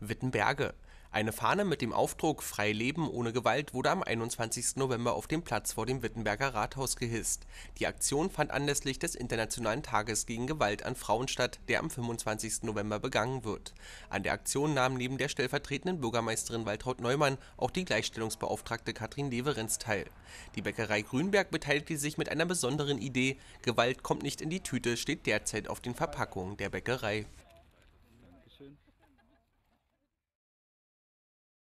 Wittenberge. Eine Fahne mit dem Aufdruck Frei Leben ohne Gewalt wurde am 21. November auf dem Platz vor dem Wittenberger Rathaus gehisst. Die Aktion fand anlässlich des Internationalen Tages gegen Gewalt an Frauen statt, der am 25. November begangen wird. An der Aktion nahm neben der stellvertretenden Bürgermeisterin Waltraud Neumann auch die Gleichstellungsbeauftragte Katrin Leverenz teil. Die Bäckerei Grünberg beteiligte sich mit einer besonderen Idee. Gewalt kommt nicht in die Tüte steht derzeit auf den Verpackungen der Bäckerei.